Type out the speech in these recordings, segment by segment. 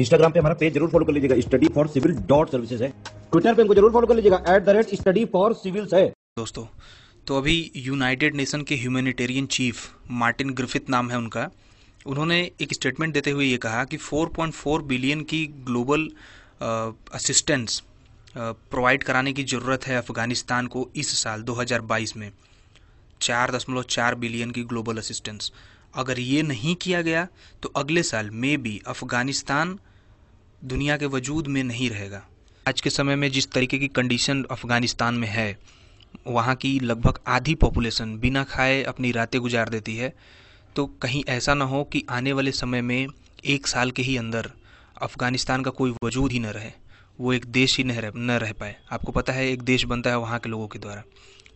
Instagram पे हमारा page जरूर फॉलो कर लीजिएगा study for civil dot services है ट्विटर पे हमको जरूर फॉलो कर लीजिएगा at the rate study for civils है दोस्तों तो अभी यूनाइटेड नेशन के ह्यूमैनिटेरियन चीफ मार्टिन ग्रिफिथ नाम है उनका उन्होंने एक स्टेटमेंट देते हुए ये कहा कि 4.4 बिलियन की ग्लोबल असिस्टेंस प्रोवाइड कराने की ज़रूरत है अफ़गानिस्तान को इस साल 2022 में 4.4 बिलियन की ग्लोबल असिस्टेंस अगर ये नहीं किया गया तो अगले साल मे भी अफ़गानिस्तान दुनिया के वजूद में नहीं रहेगा आज के समय में जिस तरीके की कंडीशन अफ़गानिस्तान में है वहाँ की लगभग आधी पॉपुलेशन बिना खाए अपनी रातें गुजार देती है तो कहीं ऐसा ना हो कि आने वाले समय में एक साल के ही अंदर अफ़गानिस्तान का कोई वजूद ही न रहे वो एक देश ही न रह न रह पाए आपको पता है एक देश बनता है वहाँ के लोगों के द्वारा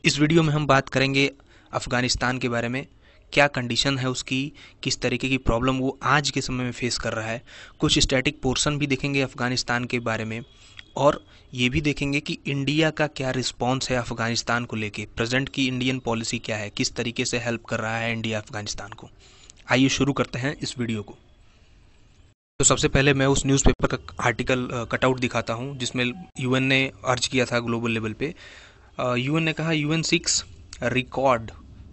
इस वीडियो में हम बात करेंगे अफ़गानिस्तान के बारे में क्या कंडीशन है उसकी किस तरीके की प्रॉब्लम वो आज के समय में फेस कर रहा है कुछ स्टैटिक पोर्शन भी देखेंगे अफ़गानिस्तान के बारे में और ये भी देखेंगे कि इंडिया का क्या रिस्पांस है अफ़गानिस्तान को लेके प्रेजेंट की इंडियन पॉलिसी क्या है किस तरीके से हेल्प कर रहा है इंडिया अफ़गानिस्तान को आइए शुरू करते हैं इस वीडियो को तो सबसे पहले मैं उस न्यूज़पेपर का आर्टिकल कटआउट दिखाता हूँ जिसमें यूएन ने अर्ज किया था ग्लोबल लेवल पे यूएन ने कहा UN six record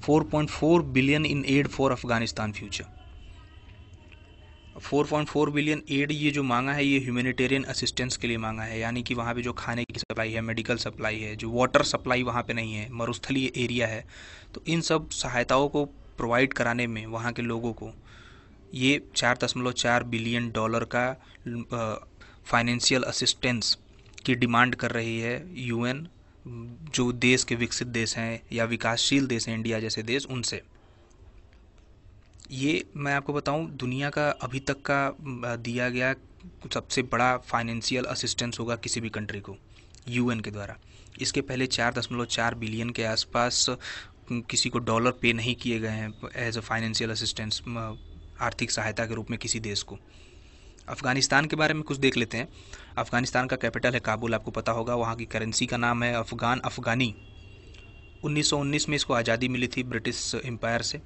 4.4 billion in aid for Afghanistan future 4.4 billion aid ये जो मांगा है ये ह्यूमेटेरियन असिस्टेंस के लिए मांगा है यानी कि वहाँ पे जो खाने की सप्लाई है मेडिकल सप्लाई है जो वाटर सप्लाई वहाँ पे नहीं है मरुस्थलीय एरिया है तो इन सब सहायताओं को प्रोवाइड कराने में वहाँ के लोगों को ये चार दशमलव चार बिलियन डॉलर का फाइनेंशियल असिस्टेंस की डिमांड कर रही है यूएन जो देश के विकसित देश हैं या विकासशील देश हैं इंडिया जैसे देश उनसे ये मैं आपको बताऊं दुनिया का अभी तक का दिया गया सबसे बड़ा फाइनेंशियल असिस्टेंस होगा किसी भी कंट्री को यूएन के द्वारा इसके पहले चार दशमलव चार बिलियन के आसपास किसी को डॉलर पे नहीं किए गए हैं एज अ फाइनेंशियल असिस्टेंस आर्थिक सहायता के रूप में किसी देश को अफ़गानिस्तान के बारे में कुछ देख लेते हैं अफ़गानिस्तान का कैपिटल है काबुल आपको पता होगा वहाँ की करेंसी का नाम है अफ़गान अफ़गानी 1919 में इसको आज़ादी मिली थी ब्रिटिश एम्पायर से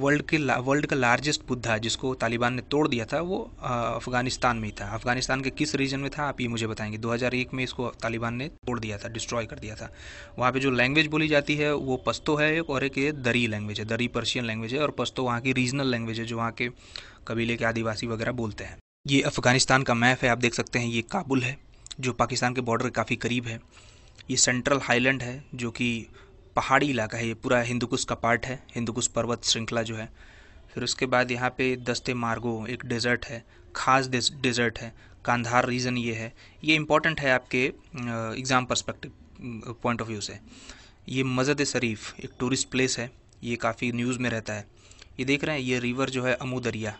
वर्ल्ड के वर्ल्ड का लार्जेस्ट बुद्धा जिसको तालिबान ने तोड़ दिया था वो अफगानिस्तान में ही था अफगानिस्तान के किस रीजन में था आप ये मुझे बताएंगे 2001 में इसको तालिबान ने तोड़ दिया था डिस्ट्रॉय कर दिया था वहाँ पे जो लैंग्वेज बोली जाती है वो पस्तो है एक और एक ये दरी लैंग्वेज है दरी पर्शियन लैंग्वेज है और पस्तो वहाँ की रीजनल लैंग्वेज है जो वहाँ के कबीले के आदिवासी वगैरह बोलते हैं ये अफगानिस्तान का मैप है आप देख सकते हैं ये काबुल है जो पाकिस्तान के बॉर्डर काफ़ी करीब है ये सेंट्रल हाईलैंड है जो कि पहाड़ी इलाका है ये पूरा हिंदुकुश का पार्ट है हिंदुकुश पर्वत श्रृंखला जो है फिर उसके बाद यहाँ पे दस्ते मार्गो एक डेजर्ट है खास डेजर्ट है कांधार रीजन ये है ये इंपॉर्टेंट है आपके exam perspective point of view से ये मजद शरीफ एक टूरिस्ट प्लेस है ये काफ़ी न्यूज़ में रहता है ये देख रहे हैं ये रिवर जो है अमू दरिया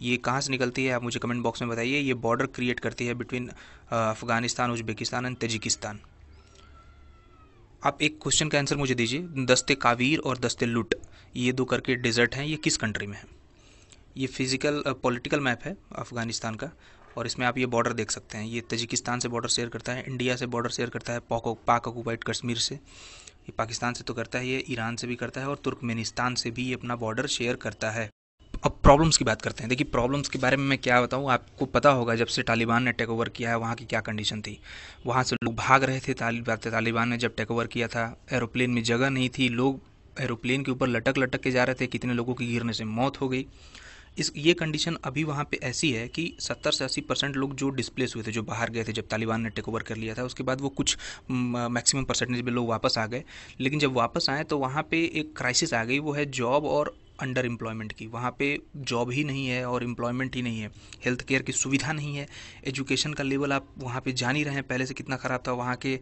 ये कहाँ से निकलती है आप मुझे कमेंट बॉक्स में बताइए ये बॉर्डर क्रिएट करती है between Afghanistan Uzbekistan and Tajikistan आप एक क्वेश्चन का आंसर मुझे दीजिए दस्ते कावीर और दस्ते लुट ये दो करके डेजर्ट हैं ये किस कंट्री में है ये फिजिकल पॉलिटिकल मैप है अफ़गानिस्तान का और इसमें आप ये बॉर्डर देख सकते हैं ये तजिकिस्तान से बॉर्डर शेयर करता है इंडिया से बॉर्डर शेयर करता है पाक ऑक्यूपाइड कश्मीर से ये पाकिस्तान से तो करता है ये ईरान से भी करता है और तुर्कमेनिस्तान से भी ये अपना बॉर्डर शेयर करता है अब प्रॉब्लम्स की बात करते हैं देखिए प्रॉब्लम्स के बारे में मैं क्या बताऊँ आपको पता होगा जब से तालिबान ने टेक ओवर किया है वहाँ की क्या कंडीशन थी वहाँ से लोग भाग रहे थे तालिबान ने जब टेक ओवर किया था एरोप्लेन में जगह नहीं थी लोग एरोप्लेन के ऊपर लटक लटक के जा रहे थे कितने लोगों की गिरने से मौत हो गई इस ये कंडीशन अभी वहाँ पे ऐसी है कि 70 से अस्सी परसेंट लोग जो डिस्प्लेस हुए थे जो बाहर गए थे जब तालिबान ने टेक ओवर कर लिया था उसके बाद वो कुछ मैक्सिमम परसेंटेज में लोग वापस आ गए लेकिन जब वापस आए तो वहाँ पे एक क्राइसिस आ गई वो है जॉब और अंडर एम्प्लॉयमेंट की वहाँ पे जॉब ही नहीं है और एम्प्लॉयमेंट ही नहीं है हेल्थ केयर की सुविधा नहीं है एजुकेशन का लेवल आप वहाँ पे जान ही रहे हैं पहले से कितना ख़राब था वहाँ के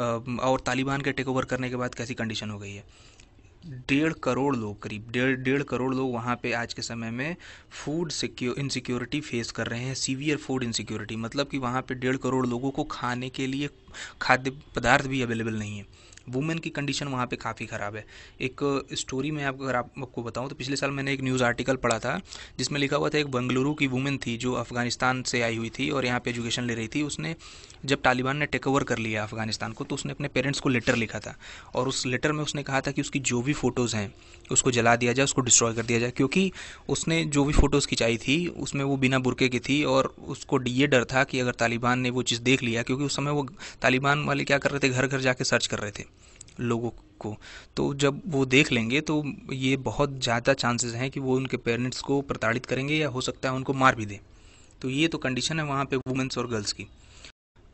और तालिबान के टेक ओवर करने के बाद कैसी कंडीशन हो गई है डेढ़ करोड़ लोग करीब डेढ़ डेढ़ करोड़ लोग वहाँ पे आज के समय में फूड सिक्योर इनसिक्योरिटी फेस कर रहे हैं सीवियर फूड इनसिक्योरिटी मतलब कि वहाँ पे डेढ़ करोड़ लोगों को खाने के लिए खाद्य पदार्थ भी अवेलेबल नहीं है वुमेन की कंडीशन वहाँ पे काफ़ी ख़राब है एक स्टोरी मैं आप अगर आपको बताऊँ तो पिछले साल मैंने एक न्यूज़ आर्टिकल पढ़ा था जिसमें लिखा हुआ था एक बंगलुरु की वुमेन थी जो अफ़गानिस्तान से आई हुई थी और यहाँ पे एजुकेशन ले रही थी उसने जब तालिबान ने टेक ओवर कर लिया अफ़गानिस्तान को तो उसने अपने पेरेंट्स को लेटर लिखा था और उस लेटर में उसने कहा था कि उसकी जो भी फ़ोटोज़ हैं उसको जला दिया जाए उसको डिस्ट्रॉय कर दिया जाए क्योंकि उसने जो भी फ़ोटोज़ खिंचाई थी उसमें वो बिना बुरके की थी और उसको ये डर था कि अगर तालिबान ने वो चीज़ देख लिया क्योंकि उस समय वो तालिबान वाले क्या कर रहे थे घर घर जाके सर्च कर रहे थे लोगों को तो जब वो देख लेंगे तो ये बहुत ज़्यादा चांसेस हैं कि वो उनके पेरेंट्स को प्रताड़ित करेंगे या हो सकता है उनको मार भी दें तो ये तो कंडीशन है वहाँ पे वुमेंस और गर्ल्स की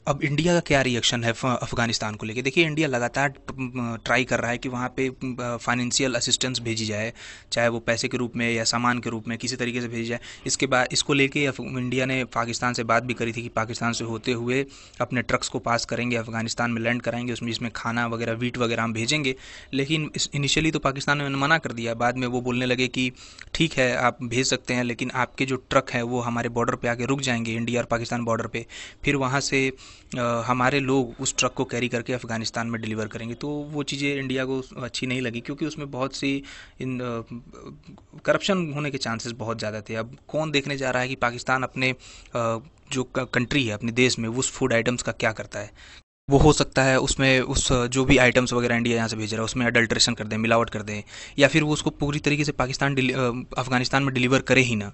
अब इंडिया का क्या रिएक्शन है अफ़गानिस्तान को लेके देखिए इंडिया लगातार ट्राई कर रहा है कि वहाँ पे फाइनेंशियल असिस्टेंस भेजी जाए चाहे वो पैसे के रूप में या सामान के रूप में किसी तरीके से भेजी जाए इसके बाद इसको लेके इंडिया ने पाकिस्तान से बात भी करी थी कि पाकिस्तान से होते हुए अपने ट्रक्स को पास करेंगे अफ़गानिस्तान में लैंड कराएंगे उसमें इसमें खाना वगैरह वीट वगैरह हम भेजेंगे लेकिन इनिशियली तो पाकिस्तान ने मना कर दिया बाद में वो बोलने लगे कि ठीक है आप भेज सकते हैं लेकिन आपके जो ट्रक हैं वो हमारे बॉर्डर पर आके रुक जाएंगे इंडिया और पाकिस्तान बॉर्डर पर फिर वहाँ से हमारे लोग उस ट्रक को कैरी करके अफ़गानिस्तान में डिलीवर करेंगे तो वो चीज़ें इंडिया को अच्छी नहीं लगी क्योंकि उसमें बहुत सी इन करप्शन होने के चांसेस बहुत ज़्यादा थे अब कौन देखने जा रहा है कि पाकिस्तान अपने जो कंट्री है अपने देश में उस फूड आइटम्स का क्या करता है वो हो सकता है उसमें उस जो भी आइटम्स वगैरह इंडिया यहाँ से भेज रहा है उसमें अडल्ट्रेशन कर दें मिलावट कर दें या फिर वो उसको पूरी तरीके से पाकिस्तान अफ़गानिस्तान में डिलीवर करे ही ना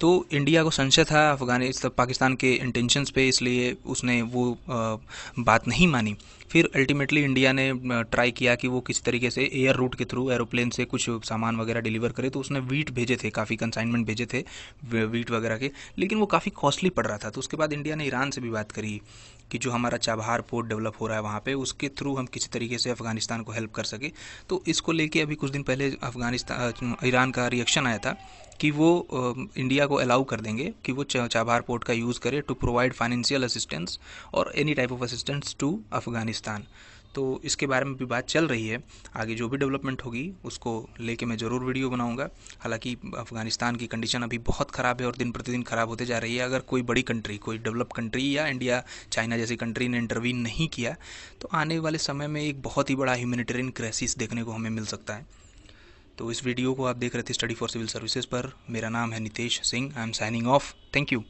तो इंडिया को संशय था अफगानिस्तान पाकिस्तान के इंटेंशंस पे इसलिए उसने वो बात नहीं मानी फिर अल्टीमेटली इंडिया ने ट्राई किया कि वो किसी तरीके से एयर रूट के थ्रू एरोप्लेन से कुछ सामान वगैरह डिलीवर करे तो उसने वीट भेजे थे काफ़ी कंसाइनमेंट भेजे थे वीट वगैरह के लेकिन वो काफ़ी कॉस्टली पड़ रहा था तो उसके बाद इंडिया ने ईरान से भी बात करी कि जो हमारा चाबहार पोर्ट डेवलप हो रहा है वहाँ पर उसके थ्रू हम किसी तरीके से अफगानिस्तान को हेल्प कर सके तो इसको लेके अभी कुछ दिन पहले अफगानिस्तान ईरान का रिएक्शन आया था कि वो इंडिया को अलाउ कर देंगे कि वो चाबार पोर्ट का यूज़ करे टू प्रोवाइड फाइनेंशियल असिस्टेंस और any type of assistance to Afghanistan तो इसके बारे में भी बात चल रही है आगे जो भी डेवलपमेंट होगी उसको लेके मैं ज़रूर वीडियो बनाऊंगा हालांकि अफ़गानिस्तान की कंडीशन अभी बहुत ख़राब है और दिन प्रतिदिन ख़राब होते जा रही है अगर कोई बड़ी कंट्री कोई डेवलप कंट्री या इंडिया चाइना जैसी कंट्री ने इंटरवीन नहीं किया तो आने वाले समय में एक बहुत ही बड़ा ह्यूमैनिटेरियन क्राइसिस देखने को हमें मिल सकता है तो इस वीडियो को आप देख रहे थे स्टडी फॉर सिविल सर्विसेज पर मेरा नाम है Nitesh Singh I am signing off thank you